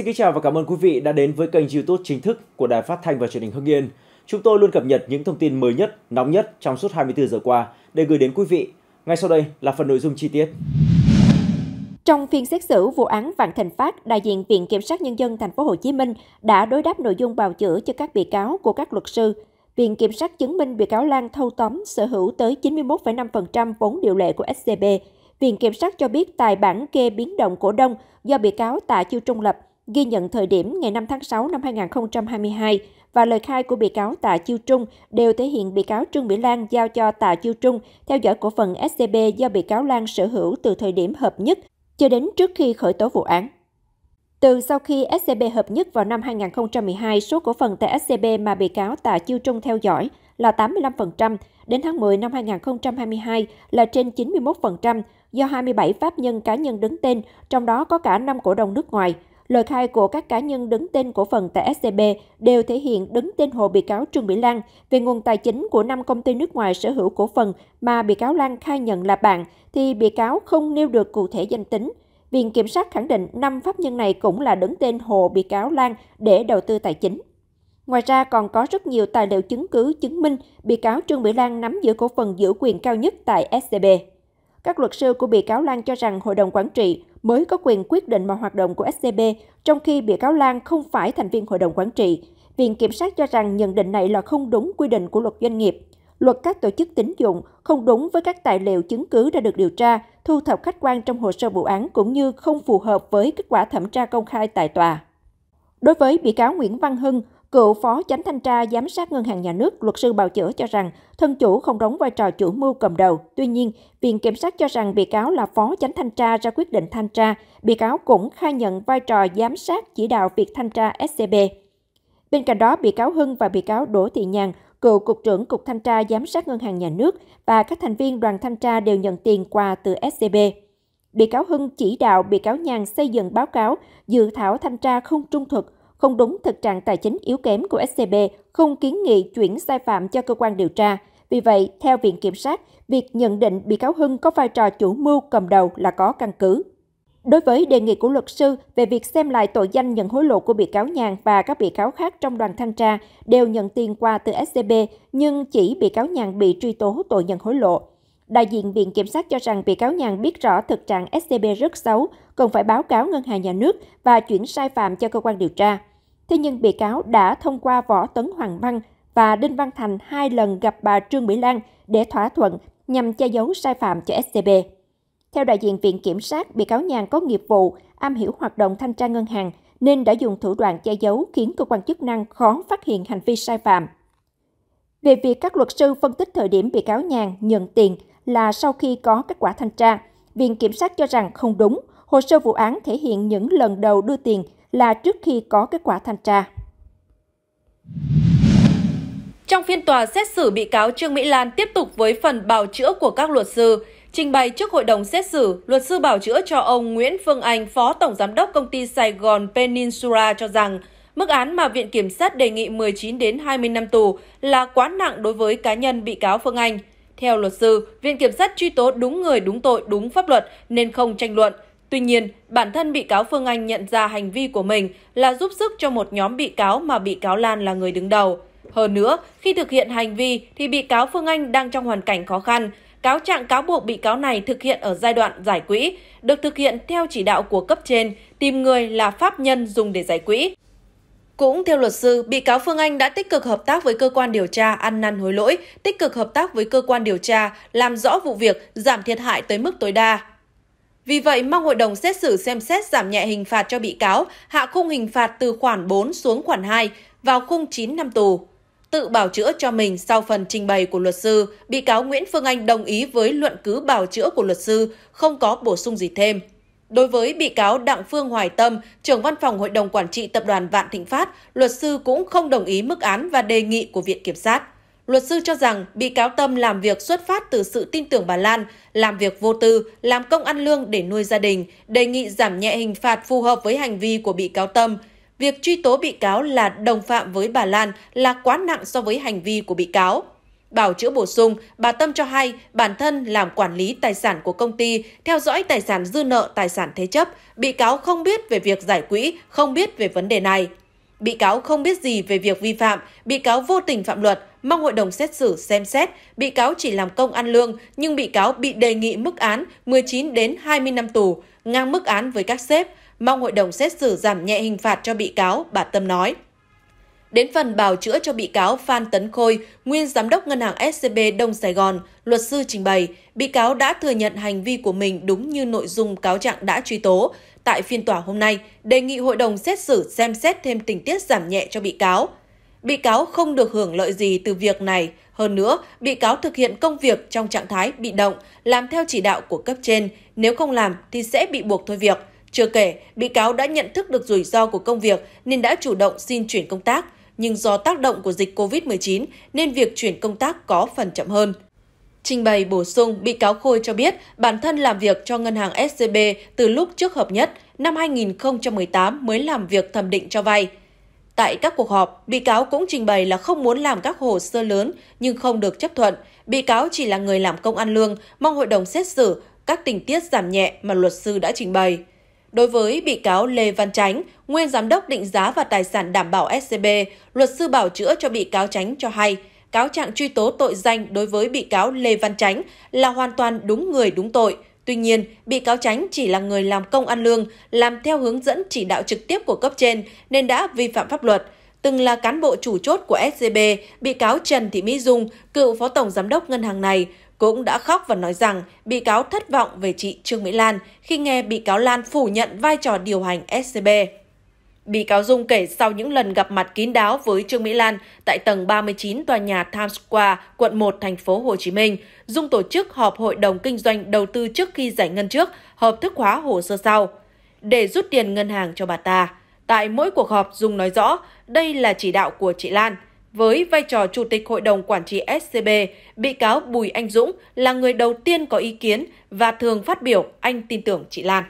Xin kính chào và cảm ơn quý vị đã đến với kênh YouTube chính thức của Đài Phát thanh và Truyền hình Hưng Yên. Chúng tôi luôn cập nhật những thông tin mới nhất, nóng nhất trong suốt 24 giờ qua để gửi đến quý vị. Ngay sau đây là phần nội dung chi tiết. Trong phiên xét xử vụ án Vạn Thành Phát, đại diện Viện Kiểm sát Nhân dân Thành phố Hồ Chí Minh đã đối đáp nội dung bào chữa cho các bị cáo của các luật sư. Viện Kiểm sát chứng minh bị cáo Lan thâu tóm sở hữu tới 91,5% vốn điều lệ của SCB. Viện Kiểm sát cho biết tài bản kê biến động cổ đông do bị cáo Tạ Chiêu Trung lập – ghi nhận thời điểm ngày 5 tháng 6 năm 2022 và lời khai của bị cáo Tạ Chiêu Trung đều thể hiện bị cáo Trương Mỹ Lan giao cho Tạ Chiêu Trung theo dõi cổ phần SCB do bị cáo Lan sở hữu từ thời điểm hợp nhất cho đến trước khi khởi tố vụ án. Từ sau khi SCB hợp nhất vào năm 2012, số cổ phần tại SCB mà bị cáo Tạ Chiêu Trung theo dõi là 85%, đến tháng 10 năm 2022 là trên 91%, do 27 pháp nhân cá nhân đứng tên, trong đó có cả 5 cổ đông nước ngoài – Lời khai của các cá nhân đứng tên cổ phần tại SCB đều thể hiện đứng tên hộ bị cáo Trương Mỹ Lan về nguồn tài chính của năm công ty nước ngoài sở hữu cổ phần mà bị cáo Lan khai nhận là bạn, thì bị cáo không nêu được cụ thể danh tính. Viện Kiểm sát khẳng định năm pháp nhân này cũng là đứng tên hộ bị cáo Lan để đầu tư tài chính. Ngoài ra còn có rất nhiều tài liệu chứng cứ chứng minh bị cáo Trương Mỹ Lan nắm giữ cổ phần giữ quyền cao nhất tại SCB. Các luật sư của bị cáo Lan cho rằng hội đồng quản trị mới có quyền quyết định mọi hoạt động của scb trong khi bị cáo Lan không phải thành viên hội đồng quản trị. Viện Kiểm sát cho rằng nhận định này là không đúng quy định của luật doanh nghiệp. Luật các tổ chức tín dụng không đúng với các tài liệu chứng cứ đã được điều tra, thu thập khách quan trong hồ sơ vụ án cũng như không phù hợp với kết quả thẩm tra công khai tại tòa. Đối với bị cáo Nguyễn Văn Hưng, Cựu Phó Chánh Thanh tra Giám sát Ngân hàng Nhà nước, luật sư bào chữa cho rằng thân chủ không đóng vai trò chủ mưu cầm đầu. Tuy nhiên, Viện Kiểm sát cho rằng bị cáo là Phó Chánh Thanh tra ra quyết định thanh tra. Bị cáo cũng khai nhận vai trò giám sát chỉ đạo việc thanh tra SCB. Bên cạnh đó, bị cáo Hưng và bị cáo Đỗ Thị Nhàn, cựu Cục trưởng Cục Thanh tra Giám sát Ngân hàng Nhà nước và các thành viên đoàn thanh tra đều nhận tiền quà từ SCB. Bị cáo Hưng chỉ đạo bị cáo Nhàn xây dựng báo cáo dự thảo thanh tra không trung thực – không đúng thực trạng tài chính yếu kém của SCB, không kiến nghị chuyển sai phạm cho cơ quan điều tra. Vì vậy, theo Viện Kiểm sát, việc nhận định bị cáo Hưng có vai trò chủ mưu cầm đầu là có căn cứ. Đối với đề nghị của luật sư về việc xem lại tội danh nhận hối lộ của bị cáo Nhàn và các bị cáo khác trong đoàn thanh tra đều nhận tiền qua từ SCB, nhưng chỉ bị cáo Nhàn bị truy tố tội nhận hối lộ. Đại diện Viện Kiểm sát cho rằng bị cáo Nhàn biết rõ thực trạng SCB rất xấu, cần phải báo cáo Ngân hàng Nhà nước và chuyển sai phạm cho cơ quan điều tra. Thế nhưng bị cáo đã thông qua Võ Tấn Hoàng Văn và Đinh Văn Thành hai lần gặp bà Trương Mỹ Lan để thỏa thuận nhằm che giấu sai phạm cho SCB. Theo đại diện Viện Kiểm sát, bị cáo Nhàn có nghiệp vụ, am hiểu hoạt động thanh tra ngân hàng, nên đã dùng thủ đoạn che giấu khiến cơ quan chức năng khó phát hiện hành vi sai phạm. Về việc các luật sư phân tích thời điểm bị cáo Nhàn nhận tiền là sau khi có kết quả thanh tra, Viện Kiểm sát cho rằng không đúng, hồ sơ vụ án thể hiện những lần đầu đưa tiền là trước khi có kết quả thanh tra. Trong phiên tòa xét xử bị cáo Trương Mỹ Lan tiếp tục với phần bào chữa của các luật sư. Trình bày trước hội đồng xét xử, luật sư bào chữa cho ông Nguyễn Phương Anh, Phó Tổng Giám đốc Công ty Sài Gòn Peninsula cho rằng mức án mà Viện Kiểm sát đề nghị 19 đến 20 năm tù là quá nặng đối với cá nhân bị cáo Phương Anh. Theo luật sư, Viện Kiểm sát truy tố đúng người đúng tội đúng pháp luật nên không tranh luận. Tuy nhiên, bản thân bị cáo Phương Anh nhận ra hành vi của mình là giúp sức cho một nhóm bị cáo mà bị cáo Lan là người đứng đầu. Hơn nữa, khi thực hiện hành vi thì bị cáo Phương Anh đang trong hoàn cảnh khó khăn. Cáo trạng cáo buộc bị cáo này thực hiện ở giai đoạn giải quỹ, được thực hiện theo chỉ đạo của cấp trên, tìm người là pháp nhân dùng để giải quỹ. Cũng theo luật sư, bị cáo Phương Anh đã tích cực hợp tác với cơ quan điều tra ăn năn hối lỗi, tích cực hợp tác với cơ quan điều tra làm rõ vụ việc, giảm thiệt hại tới mức tối đa. Vì vậy, mong hội đồng xét xử xem xét giảm nhẹ hình phạt cho bị cáo, hạ khung hình phạt từ khoản 4 xuống khoản 2, vào khung 9 năm tù. Tự bảo chữa cho mình sau phần trình bày của luật sư, bị cáo Nguyễn Phương Anh đồng ý với luận cứ bảo chữa của luật sư, không có bổ sung gì thêm. Đối với bị cáo Đặng Phương Hoài Tâm, trưởng văn phòng Hội đồng Quản trị Tập đoàn Vạn Thịnh Phát, luật sư cũng không đồng ý mức án và đề nghị của Viện Kiểm sát. Luật sư cho rằng bị cáo Tâm làm việc xuất phát từ sự tin tưởng bà Lan, làm việc vô tư, làm công ăn lương để nuôi gia đình, đề nghị giảm nhẹ hình phạt phù hợp với hành vi của bị cáo Tâm. Việc truy tố bị cáo là đồng phạm với bà Lan là quá nặng so với hành vi của bị cáo. Bảo chữa bổ sung, bà Tâm cho hay bản thân làm quản lý tài sản của công ty, theo dõi tài sản dư nợ tài sản thế chấp, bị cáo không biết về việc giải quỹ, không biết về vấn đề này. Bị cáo không biết gì về việc vi phạm, bị cáo vô tình phạm luật, mong hội đồng xét xử xem xét bị cáo chỉ làm công ăn lương nhưng bị cáo bị đề nghị mức án 19 đến 20 năm tù, ngang mức án với các sếp, mong hội đồng xét xử giảm nhẹ hình phạt cho bị cáo, bà Tâm nói. Đến phần bào chữa cho bị cáo Phan Tấn Khôi, nguyên giám đốc ngân hàng SCB Đông Sài Gòn, luật sư trình bày, bị cáo đã thừa nhận hành vi của mình đúng như nội dung cáo trạng đã truy tố. Tại phiên tòa hôm nay, đề nghị hội đồng xét xử xem xét thêm tình tiết giảm nhẹ cho bị cáo. Bị cáo không được hưởng lợi gì từ việc này. Hơn nữa, bị cáo thực hiện công việc trong trạng thái bị động, làm theo chỉ đạo của cấp trên. Nếu không làm thì sẽ bị buộc thôi việc. Chưa kể, bị cáo đã nhận thức được rủi ro của công việc nên đã chủ động xin chuyển công tác. Nhưng do tác động của dịch COVID-19 nên việc chuyển công tác có phần chậm hơn. Trình bày bổ sung, bị cáo Khôi cho biết bản thân làm việc cho ngân hàng SCB từ lúc trước hợp nhất, năm 2018 mới làm việc thẩm định cho vay. Tại các cuộc họp, bị cáo cũng trình bày là không muốn làm các hồ sơ lớn nhưng không được chấp thuận. Bị cáo chỉ là người làm công ăn lương, mong hội đồng xét xử các tình tiết giảm nhẹ mà luật sư đã trình bày. Đối với bị cáo Lê Văn Chánh, nguyên giám đốc định giá và tài sản đảm bảo SCB, luật sư bảo chữa cho bị cáo Chánh cho hay, cáo trạng truy tố tội danh đối với bị cáo Lê Văn Chánh là hoàn toàn đúng người đúng tội – Tuy nhiên, bị cáo Tránh chỉ là người làm công ăn lương, làm theo hướng dẫn chỉ đạo trực tiếp của cấp trên nên đã vi phạm pháp luật. Từng là cán bộ chủ chốt của SCB, bị cáo Trần Thị Mỹ Dung, cựu phó tổng giám đốc ngân hàng này, cũng đã khóc và nói rằng bị cáo thất vọng về chị Trương Mỹ Lan khi nghe bị cáo Lan phủ nhận vai trò điều hành SCB. Bị cáo Dung kể sau những lần gặp mặt kín đáo với Trương Mỹ Lan tại tầng 39 tòa nhà Times Square, quận 1, thành phố Hồ Chí Minh, Dung tổ chức họp hội đồng kinh doanh đầu tư trước khi giải ngân trước, hợp thức hóa hồ sơ sau, để rút tiền ngân hàng cho bà ta. Tại mỗi cuộc họp, Dung nói rõ đây là chỉ đạo của chị Lan. Với vai trò Chủ tịch Hội đồng Quản trị SCB, bị cáo Bùi Anh Dũng là người đầu tiên có ý kiến và thường phát biểu anh tin tưởng chị Lan.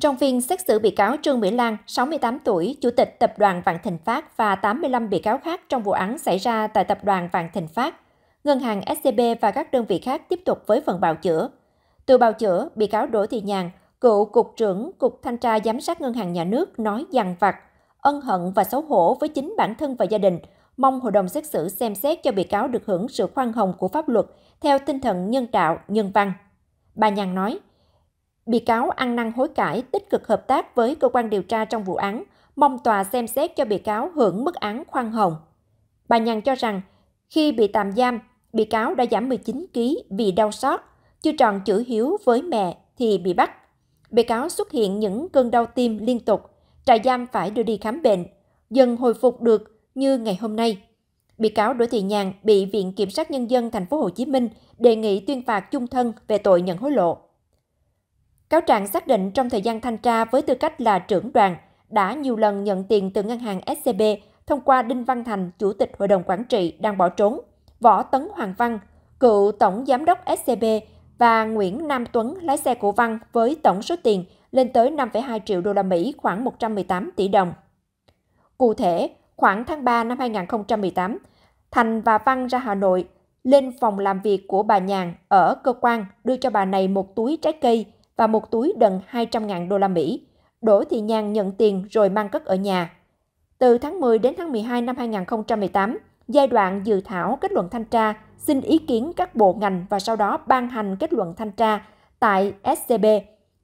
Trong phiên xét xử bị cáo Trương Mỹ Lan, 68 tuổi, Chủ tịch Tập đoàn Vạn Thịnh Phát và 85 bị cáo khác trong vụ án xảy ra tại Tập đoàn Vạn Thịnh Phát, Ngân hàng SCB và các đơn vị khác tiếp tục với phần bào chữa. Từ bào chữa, bị cáo Đỗ Thị Nhàn, cựu Cục trưởng Cục Thanh tra Giám sát Ngân hàng Nhà nước nói dằn vặt, ân hận và xấu hổ với chính bản thân và gia đình, mong hội đồng xét xử xem xét cho bị cáo được hưởng sự khoan hồng của pháp luật theo tinh thần nhân đạo, nhân văn. Bà Nhàn nói, Bị cáo ăn năn hối cải, tích cực hợp tác với cơ quan điều tra trong vụ án, mong tòa xem xét cho bị cáo hưởng mức án khoan hồng. Bà Nhàn cho rằng, khi bị tạm giam, bị cáo đã giảm 19 kg vì đau xót, chưa tròn chữ hiếu với mẹ thì bị bắt. Bị cáo xuất hiện những cơn đau tim liên tục, trại giam phải đưa đi khám bệnh, dần hồi phục được như ngày hôm nay. Bị cáo Đỗ Thị Nhàn bị Viện Kiểm sát Nhân dân Thành phố Hồ Chí Minh đề nghị tuyên phạt chung thân về tội nhận hối lộ. Cáo trạng xác định trong thời gian thanh tra với tư cách là trưởng đoàn, đã nhiều lần nhận tiền từ ngân hàng SCB thông qua Đinh Văn Thành, Chủ tịch Hội đồng Quản trị đang bỏ trốn, Võ Tấn Hoàng Văn, cựu Tổng Giám đốc SCB và Nguyễn Nam Tuấn lái xe của Văn với tổng số tiền lên tới 5,2 triệu đô la Mỹ khoảng 118 tỷ đồng. Cụ thể, khoảng tháng 3 năm 2018, Thành và Văn ra Hà Nội lên phòng làm việc của bà Nhàn ở cơ quan đưa cho bà này một túi trái cây và một túi đần 200.000 đô la Mỹ. Đỗ Thị Nhàn nhận tiền rồi mang cất ở nhà. Từ tháng 10 đến tháng 12 năm 2018, giai đoạn dự thảo kết luận thanh tra, xin ý kiến các bộ ngành và sau đó ban hành kết luận thanh tra tại SCB.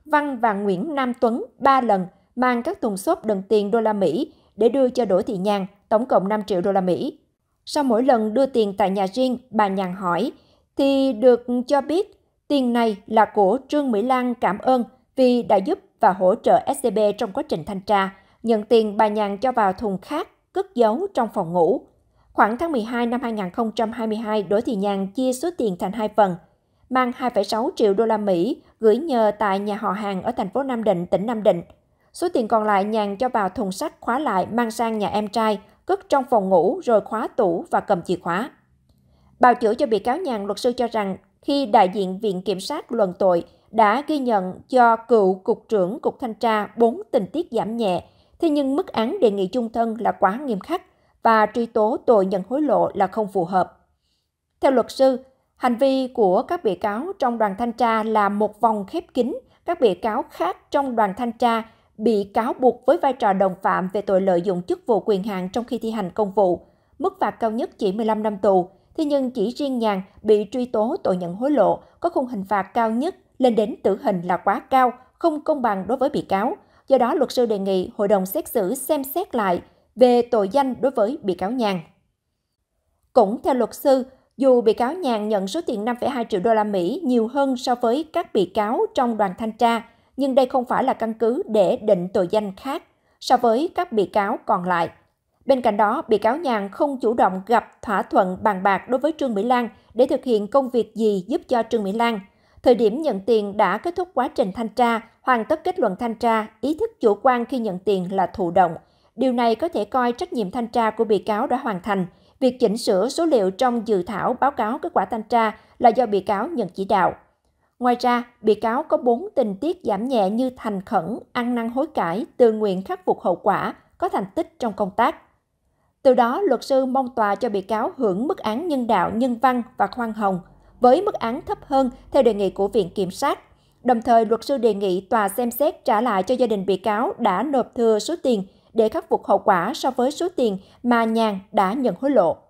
Văn và Nguyễn Nam Tuấn ba lần mang các thùng xốp đựng tiền đô la Mỹ để đưa cho Đỗ Thị Nhàn, tổng cộng 5 triệu đô la Mỹ. Sau mỗi lần đưa tiền tại nhà riêng, bà Nhàn hỏi, thì được cho biết Tiền này là của Trương Mỹ Lan cảm ơn vì đã giúp và hỗ trợ SCB trong quá trình thanh tra. Nhận tiền bà Nhàn cho vào thùng khác, cất giấu trong phòng ngủ. Khoảng tháng 12 năm 2022, Đỗ Thị Nhàn chia số tiền thành hai phần, mang 2,6 triệu đô la Mỹ gửi nhờ tại nhà họ hàng ở thành phố Nam Định, tỉnh Nam Định. Số tiền còn lại Nhàn cho vào thùng sắt khóa lại mang sang nhà em trai, cất trong phòng ngủ rồi khóa tủ và cầm chìa khóa. Bào chữa cho bị cáo Nhàn luật sư cho rằng khi đại diện Viện Kiểm sát luận tội đã ghi nhận cho cựu Cục trưởng Cục Thanh tra 4 tình tiết giảm nhẹ, thế nhưng mức án đề nghị chung thân là quá nghiêm khắc và truy tố tội nhận hối lộ là không phù hợp. Theo luật sư, hành vi của các bị cáo trong đoàn thanh tra là một vòng khép kín các bị cáo khác trong đoàn thanh tra bị cáo buộc với vai trò đồng phạm về tội lợi dụng chức vụ quyền hạn trong khi thi hành công vụ, mức phạt cao nhất chỉ 15 năm tù, Thế nhưng chỉ riêng Nhàn bị truy tố tội nhận hối lộ có khung hình phạt cao nhất lên đến tử hình là quá cao, không công bằng đối với bị cáo. Do đó, luật sư đề nghị hội đồng xét xử xem xét lại về tội danh đối với bị cáo Nhàn. Cũng theo luật sư, dù bị cáo Nhàn nhận số tiền 5,2 triệu đô la Mỹ nhiều hơn so với các bị cáo trong đoàn thanh tra, nhưng đây không phải là căn cứ để định tội danh khác so với các bị cáo còn lại – Bên cạnh đó, bị cáo Nhàn không chủ động gặp thỏa thuận bàn bạc đối với Trương Mỹ Lan để thực hiện công việc gì giúp cho Trương Mỹ Lan. Thời điểm nhận tiền đã kết thúc quá trình thanh tra, hoàn tất kết luận thanh tra, ý thức chủ quan khi nhận tiền là thụ động. Điều này có thể coi trách nhiệm thanh tra của bị cáo đã hoàn thành. Việc chỉnh sửa số liệu trong dự thảo báo cáo kết quả thanh tra là do bị cáo nhận chỉ đạo. Ngoài ra, bị cáo có 4 tình tiết giảm nhẹ như thành khẩn, ăn năn hối cải, tự nguyện khắc phục hậu quả, có thành tích trong công tác. Từ đó, luật sư mong tòa cho bị cáo hưởng mức án nhân đạo, nhân văn và khoan hồng với mức án thấp hơn theo đề nghị của Viện Kiểm sát. Đồng thời, luật sư đề nghị tòa xem xét trả lại cho gia đình bị cáo đã nộp thừa số tiền để khắc phục hậu quả so với số tiền mà nhàn đã nhận hối lộ.